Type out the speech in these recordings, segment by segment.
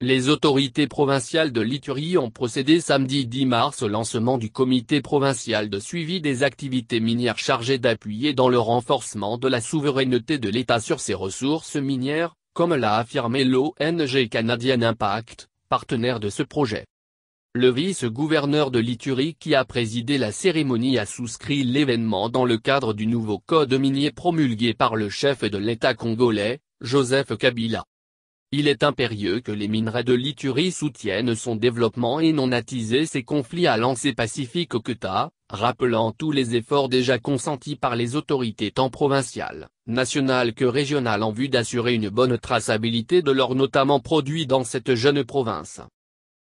Les autorités provinciales de l'Iturie ont procédé samedi 10 mars au lancement du comité provincial de suivi des activités minières chargé d'appuyer dans le renforcement de la souveraineté de l'État sur ses ressources minières, comme l'a affirmé l'ONG canadienne Impact, partenaire de ce projet. Le vice-gouverneur de l'Iturie qui a présidé la cérémonie a souscrit l'événement dans le cadre du nouveau code minier promulgué par le chef de l'État congolais, Joseph Kabila. Il est impérieux que les minerais de l'Iturie soutiennent son développement et non attiser ces conflits à lancer pacifique au Qatar, rappelant tous les efforts déjà consentis par les autorités tant provinciales, nationales que régionales en vue d'assurer une bonne traçabilité de l'or notamment produit dans cette jeune province.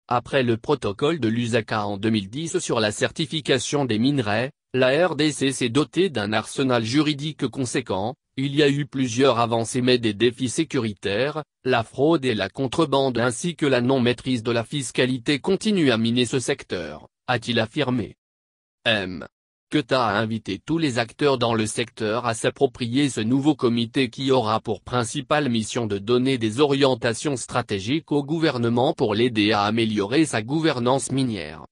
Après le protocole de l'USACA en 2010 sur la certification des minerais, la RDC s'est dotée d'un arsenal juridique conséquent, il y a eu plusieurs avancées mais des défis sécuritaires, la fraude et la contrebande ainsi que la non-maîtrise de la fiscalité continuent à miner ce secteur, a-t-il affirmé. M. Quetta a invité tous les acteurs dans le secteur à s'approprier ce nouveau comité qui aura pour principale mission de donner des orientations stratégiques au gouvernement pour l'aider à améliorer sa gouvernance minière.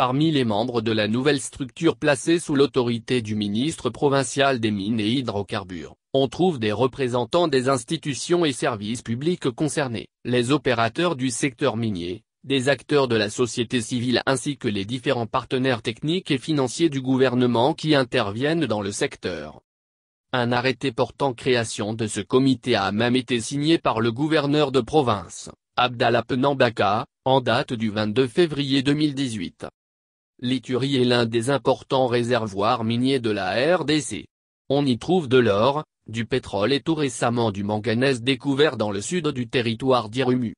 Parmi les membres de la nouvelle structure placée sous l'autorité du ministre provincial des Mines et Hydrocarbures, on trouve des représentants des institutions et services publics concernés, les opérateurs du secteur minier, des acteurs de la société civile ainsi que les différents partenaires techniques et financiers du gouvernement qui interviennent dans le secteur. Un arrêté portant création de ce comité a même été signé par le gouverneur de province, Abdallah Penambaka, en date du 22 février 2018. L'Iturie est l'un des importants réservoirs miniers de la RDC. On y trouve de l'or, du pétrole et tout récemment du manganèse découvert dans le sud du territoire d'Irumu.